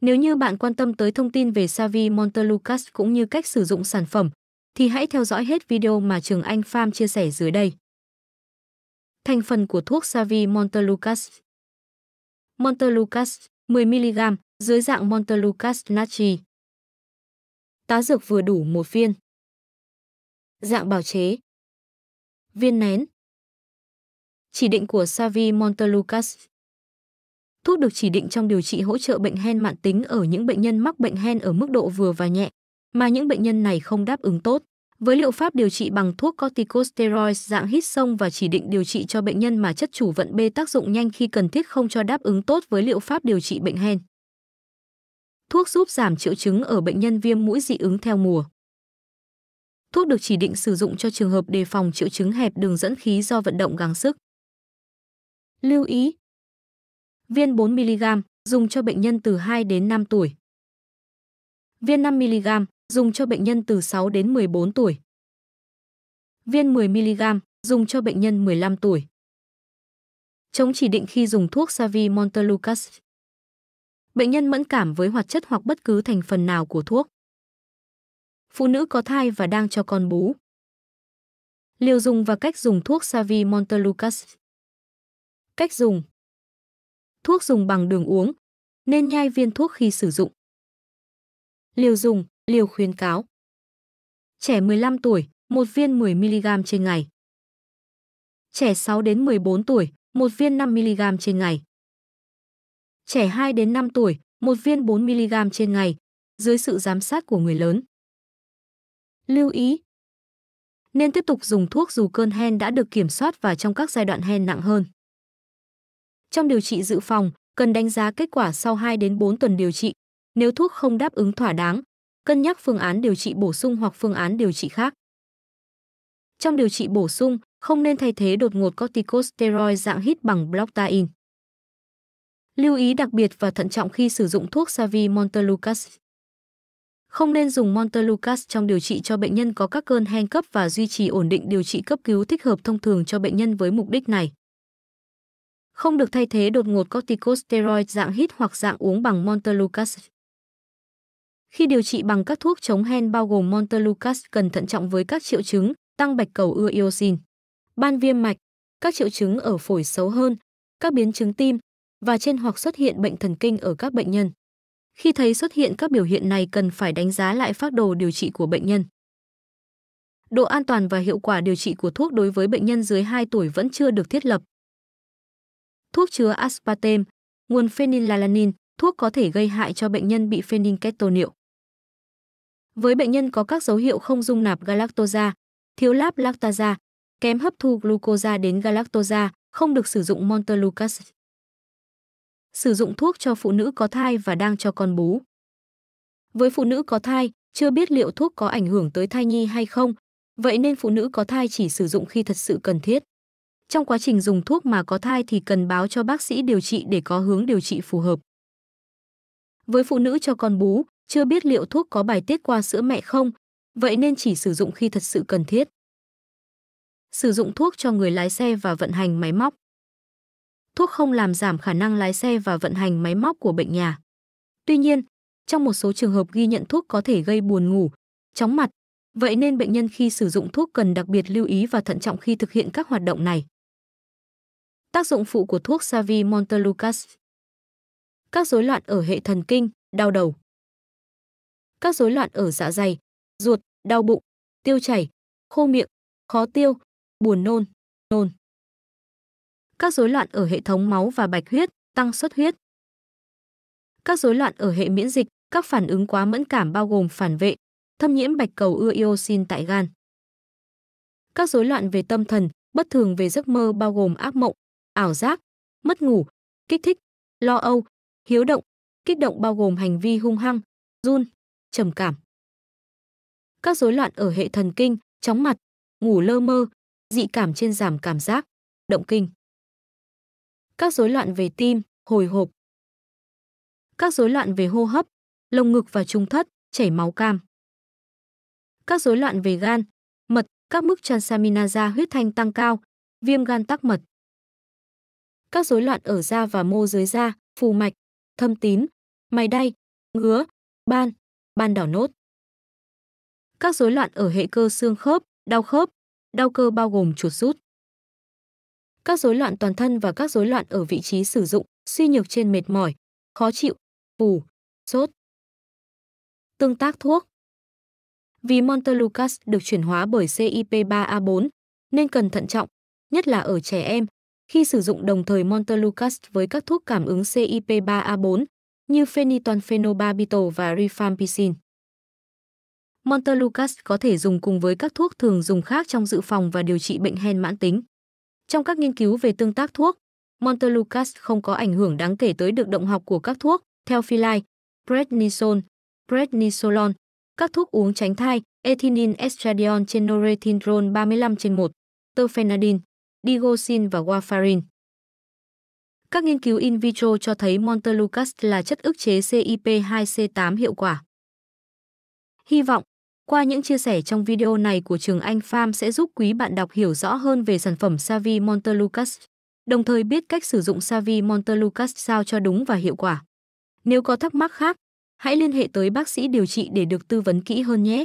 Nếu như bạn quan tâm tới thông tin về Savi Montelucas cũng như cách sử dụng sản phẩm, thì hãy theo dõi hết video mà Trường Anh Farm chia sẻ dưới đây. Thành phần của thuốc Savi Montelucas Montelucas 10mg dưới dạng Montelucas natri Tá dược vừa đủ một viên Dạng bào chế Viên nén Chỉ định của Savi Montelucas thuốc được chỉ định trong điều trị hỗ trợ bệnh hen mãn tính ở những bệnh nhân mắc bệnh hen ở mức độ vừa và nhẹ, mà những bệnh nhân này không đáp ứng tốt. Với liệu pháp điều trị bằng thuốc corticosteroids dạng hít sông và chỉ định điều trị cho bệnh nhân mà chất chủ vận B tác dụng nhanh khi cần thiết không cho đáp ứng tốt với liệu pháp điều trị bệnh hen. Thuốc giúp giảm triệu chứng ở bệnh nhân viêm mũi dị ứng theo mùa. Thuốc được chỉ định sử dụng cho trường hợp đề phòng triệu chứng hẹp đường dẫn khí do vận động gắng sức. Lưu ý, Viên 4mg, dùng cho bệnh nhân từ 2 đến 5 tuổi. Viên 5mg, dùng cho bệnh nhân từ 6 đến 14 tuổi. Viên 10mg, dùng cho bệnh nhân 15 tuổi. Chống chỉ định khi dùng thuốc Savi Montelukast. Bệnh nhân mẫn cảm với hoạt chất hoặc bất cứ thành phần nào của thuốc. Phụ nữ có thai và đang cho con bú. Liều dùng và cách dùng thuốc Savi Montelukast. Cách dùng thuốc dùng bằng đường uống, nên nhai viên thuốc khi sử dụng. Liều dùng, liều khuyến cáo. Trẻ 15 tuổi, 1 viên 10mg trên ngày. Trẻ 6 đến 14 tuổi, 1 viên 5mg trên ngày. Trẻ 2 đến 5 tuổi, 1 viên 4mg trên ngày, dưới sự giám sát của người lớn. Lưu ý, nên tiếp tục dùng thuốc dù cơn hen đã được kiểm soát và trong các giai đoạn hen nặng hơn. Trong điều trị dự phòng, cần đánh giá kết quả sau 2 đến 4 tuần điều trị. Nếu thuốc không đáp ứng thỏa đáng, cân nhắc phương án điều trị bổ sung hoặc phương án điều trị khác. Trong điều trị bổ sung, không nên thay thế đột ngột corticosteroid dạng hít bằng Bloctaine. Lưu ý đặc biệt và thận trọng khi sử dụng thuốc Savi Montelukast. Không nên dùng Montelukast trong điều trị cho bệnh nhân có các cơn hen cấp và duy trì ổn định điều trị cấp cứu thích hợp thông thường cho bệnh nhân với mục đích này không được thay thế đột ngột corticosteroid dạng hít hoặc dạng uống bằng Montelukast. Khi điều trị bằng các thuốc chống hen bao gồm Montelukast cần thận trọng với các triệu chứng tăng bạch cầu ưa iosin, ban viêm mạch, các triệu chứng ở phổi xấu hơn, các biến chứng tim và trên hoặc xuất hiện bệnh thần kinh ở các bệnh nhân. Khi thấy xuất hiện các biểu hiện này cần phải đánh giá lại phác đồ điều trị của bệnh nhân. Độ an toàn và hiệu quả điều trị của thuốc đối với bệnh nhân dưới 2 tuổi vẫn chưa được thiết lập thuốc chứa aspartame, nguồn phenylalanine, thuốc có thể gây hại cho bệnh nhân bị phenylketo niệu. Với bệnh nhân có các dấu hiệu không dung nạp galactosa, thiếu láp lactasa, kém hấp thu glucosa đến galactosa, không được sử dụng montelukast. Sử dụng thuốc cho phụ nữ có thai và đang cho con bú. Với phụ nữ có thai, chưa biết liệu thuốc có ảnh hưởng tới thai nhi hay không, vậy nên phụ nữ có thai chỉ sử dụng khi thật sự cần thiết. Trong quá trình dùng thuốc mà có thai thì cần báo cho bác sĩ điều trị để có hướng điều trị phù hợp. Với phụ nữ cho con bú, chưa biết liệu thuốc có bài tiết qua sữa mẹ không, vậy nên chỉ sử dụng khi thật sự cần thiết. Sử dụng thuốc cho người lái xe và vận hành máy móc. Thuốc không làm giảm khả năng lái xe và vận hành máy móc của bệnh nhà. Tuy nhiên, trong một số trường hợp ghi nhận thuốc có thể gây buồn ngủ, chóng mặt, vậy nên bệnh nhân khi sử dụng thuốc cần đặc biệt lưu ý và thận trọng khi thực hiện các hoạt động này. Tác dụng phụ của thuốc Savi Montelukast Các rối loạn ở hệ thần kinh, đau đầu Các rối loạn ở dạ dày, ruột, đau bụng, tiêu chảy, khô miệng, khó tiêu, buồn nôn, nôn. Các rối loạn ở hệ thống máu và bạch huyết, tăng xuất huyết. Các rối loạn ở hệ miễn dịch, các phản ứng quá mẫn cảm bao gồm phản vệ, thâm nhiễm bạch cầu ưa eosin tại gan. Các rối loạn về tâm thần, bất thường về giấc mơ bao gồm ác mộng, ảo giác, mất ngủ, kích thích, lo âu, hiếu động, kích động bao gồm hành vi hung hăng, run, trầm cảm. Các rối loạn ở hệ thần kinh, chóng mặt, ngủ lơ mơ, dị cảm trên giảm cảm giác, động kinh. Các rối loạn về tim, hồi hộp. Các rối loạn về hô hấp, lồng ngực và trung thất, chảy máu cam. Các rối loạn về gan, mật, các mức transaminasa huyết thanh tăng cao, viêm gan tắc mật các rối loạn ở da và mô dưới da, phù mạch, thâm tím, mày đay, ngứa, ban, ban đỏ nốt. Các rối loạn ở hệ cơ xương khớp, đau khớp, đau cơ bao gồm chuột rút. Các rối loạn toàn thân và các rối loạn ở vị trí sử dụng, suy nhược trên mệt mỏi, khó chịu, phù, sốt. Tương tác thuốc Vì Montelukast được chuyển hóa bởi CYP3A4 nên cần thận trọng, nhất là ở trẻ em, khi sử dụng đồng thời Montelukast với các thuốc cảm ứng CYP3A4 như phenitoanphenobarbitol và rifampicin. Montelukast có thể dùng cùng với các thuốc thường dùng khác trong dự phòng và điều trị bệnh hen mãn tính. Trong các nghiên cứu về tương tác thuốc, Montelukast không có ảnh hưởng đáng kể tới được động học của các thuốc, theo Pillai, prednisone, prednisolone, các thuốc uống tránh thai, ethinin estradiol trên norethindrone 35 trên 1, terfenadine digoxin và warfarin. Các nghiên cứu in vitro cho thấy Montelukast là chất ức chế CYP2C8 hiệu quả. Hy vọng, qua những chia sẻ trong video này của Trường Anh Farm sẽ giúp quý bạn đọc hiểu rõ hơn về sản phẩm Savi Montelukast, đồng thời biết cách sử dụng Savi Montelukast sao cho đúng và hiệu quả. Nếu có thắc mắc khác, hãy liên hệ tới bác sĩ điều trị để được tư vấn kỹ hơn nhé.